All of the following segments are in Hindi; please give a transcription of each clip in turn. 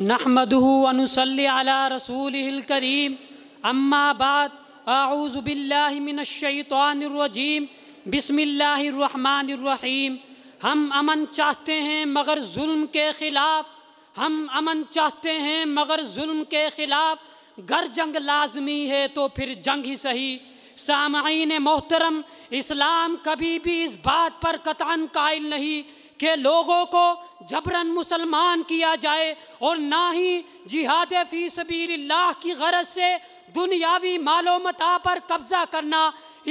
नहमदूनसल्ला रसूल करीम अम्माबाद आऊज़बिल्लाशैतरजीम बिसमीम हम अमन चाहते हैं मगर जुल्म के ख़िलाफ़ हम अमन चाहते हैं मगर जुल्म के ख़िलाफ़ गर जंग लाजमी है तो फिर जंग ही सही सामीन मोहतरम इस्लाम कभी भी इस बात पर कतान कायल नहीं कि लोगों को जबरन मुसलमान किया जाए और ना ही जिहाद फ़ी लाह की गरज से दुनियावी मालोमता पर कब्ज़ा करना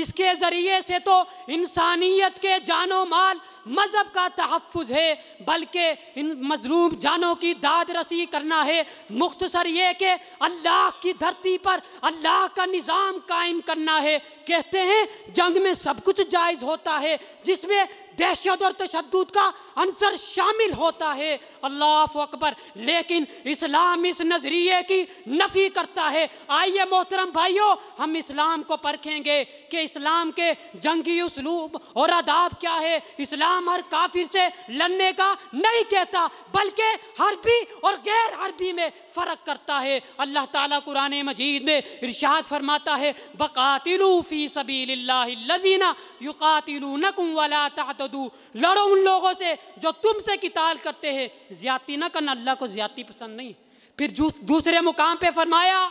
इसके ज़रिए से तो इंसानियत के जानो माल मज़हब का तहफ़ है बल्कि इन मजलूम जानों की दाद रसी करना है मुख्तसर ये कि अल्लाह की धरती पर अल्लाह का निज़ाम कायम करना है कहते हैं जंग में सब कुछ जायज़ होता है जिसमें दहशत और तशद का अंसर शामिल होता है अल्लाह अकबर लेकिन इस्लाम इस नज़रिए की नफ़ी करता है आइए मोहतरम भाइयों हम इस्लाम को परखेंगे कि इस्लाम के जंगी उसलूब और आदाब क्या है इस्लाम इस्लाम हर काफिर से लड़ने का नहीं कहता बल्कि हरबी और गैर हरबी में फ़र्क करता है अल्लाह ताला कुरान मजीद में इरशाद फरमाता है बकातिलू फ़ी सबील्लाजीना युकातिलू नकुम वाला तदू लड़ो उन लोगों से जो तुमसे किताल करते हैं ज़्यादती न करना अल्लाह को ज़्यादती पसंद नहीं फिर दूसरे मुकाम पर फरमाया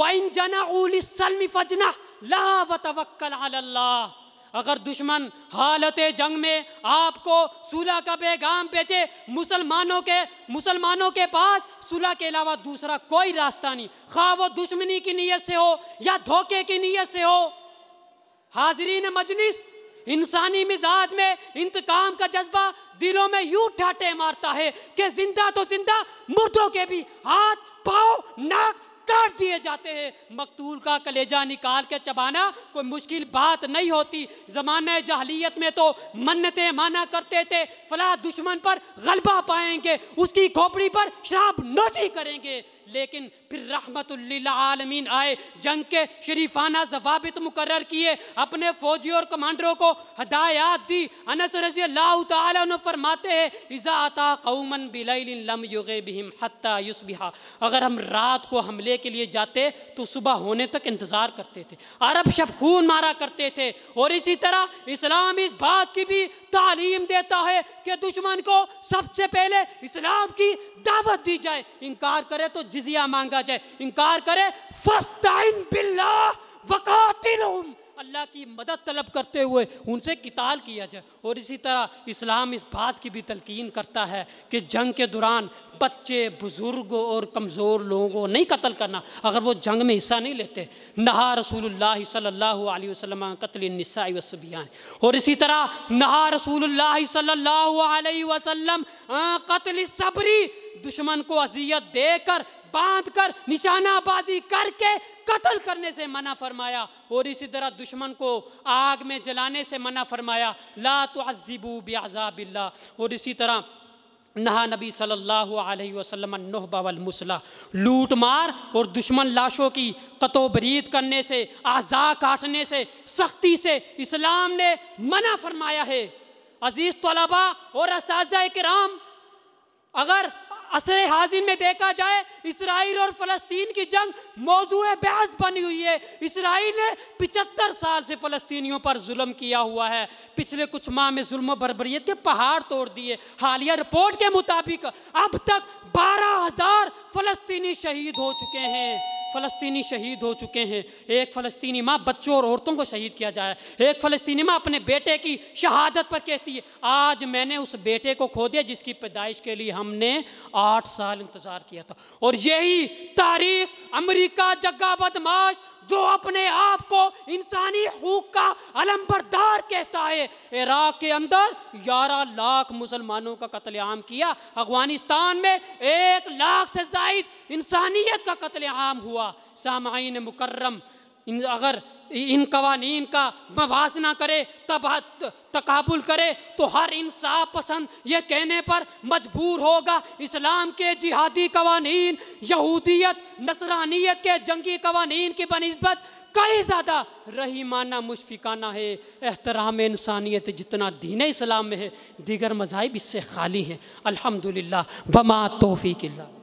वाइन जना उलसलम फजना ला वतवक्ल अल्लाह अगर दुश्मन हालत जंग में आपको सुलह का पैगाम बेचे मुसलमानों के मुसलमानों के पास सुलह के अलावा दूसरा कोई रास्ता नहीं खा वो दुश्मनी की नीयत से हो या धोखे की नीयत से हो हाजरीन मजलिस इंसानी मिजाज में इंतकाम का जज्बा दिलों में यूं ठाटे मारता है कि जिंदा तो जिंदा मुर्दों के भी हाथ पाओ नाक काट दिए जाते हैं मकतूल का कलेजा निकाल के चबाना कोई मुश्किल बात नहीं होती जमाने जहलीत में तो मन्नतें माना करते थे फला दुश्मन पर गलबा पाएंगे उसकी खोपड़ी पर शराब नोची करेंगे लेकिन फिर रहमतमीन आए जंग के शरीफाना जवाबित मुकर किए अपने फौजी और कमांडरों को हदायत दी अनस फरमाते हैं अगर हम रात को हमले के लिए जाते तो सुबह होने तक इंतज़ार करते थे अरब शब खून मारा करते थे और इसी तरह इस्लाम इस बात की भी तालीम देता है कि दुश्मन को सबसे पहले इस्लाम की दावत दी जाए इनकार करे तो जिस जिजिया मांगा जाए इनकार करे फर्स्ट टाइम बिल्ला वकातिल अल्लाह की मदद तलब करते हुए उनसे किताल किया जाए और इसी तरह इस्लाम इस बात की भी तलकिन करता है कि जंग के दौरान बच्चे बुज़ुर्ग और कमज़ोर लोगों को नहीं कत्ल करना अगर वो जंग में हिस्सा नहीं लेते नहा रसूल सल्लल्लाहु अलैहि वसल्लम कत्ल वसबियान और इसी तरह नहा रसूल सल्ला वसलम हाँ, कतल सबरी दुश्मन को अजियत देकर बांध कर निशानाबाजी करके कत्ल करने से मना फरमाया और इसी तरह दुश्मन को आग में जलाने से मना फरमाया ला तो अजीबू बजाबिल्ला और इसी तरह नहा नबी सल्लल्लाहु अलैहि वसल्लम नोहबा मुसला लूट मार और दुश्मन लाशों की कतो करने से आज़ा काटने से सख्ती से इस्लाम ने मना फरमाया है अज़ीज़ तलबा और इस कराम अगर असर हाजिर में देखा जाए इसराइल और फ़लस्तीन की जंग मौजू बहस बनी हुई है इसराइल ने पिचहत्तर साल से फलस्तियों पर जुल्म किया हुआ है पिछले कुछ माह में जुल्म बरबरीत के पहाड़ तोड़ दिए हालिया रिपोर्ट के मुताबिक अब तक बारह हज़ार फ़लस्तीनी शहीद हो चुके हैं फ़लस्तीनी शहीद हो चुके हैं एक फ़लस्तीनी माँ बच्चों और औरतों को शहीद किया जा रहा है एक फ़लस्तीनी माँ अपने बेटे की शहादत पर कहती है आज मैंने उस बेटे को खो दिया जिसकी पैदाइश के लिए हमने आठ साल इंतज़ार किया था और यही तारीख अमरीका जग्गा बदमाश जो अपने आप को इंसानी हूक का अलम्बरदार कहता है इराक के अंदर ग्यारह लाख मुसलमानों का कत्लेआम किया अफगानिस्तान में एक लाख से जायद इंसानियत का कत्लेआम हुआ सामाइन मुकर्रम इन अगर इन कवानी का मवाज ना करे तब तकबुल करे तो हर इंसाफ पसंद ये कहने पर मजबूर होगा इस्लाम के जिहादी कवानीन यहूदियत नसरानियत के जंगी कवानी की बनस्बत कई ज़्यादा रहीमाना मुशफिकाना है एहतराम इंसानियत जितना दीन इस्लाम में है दीगर मजाहब इससे खाली हैं अलहमदिल्ला बमा तोफ़ी किल्ला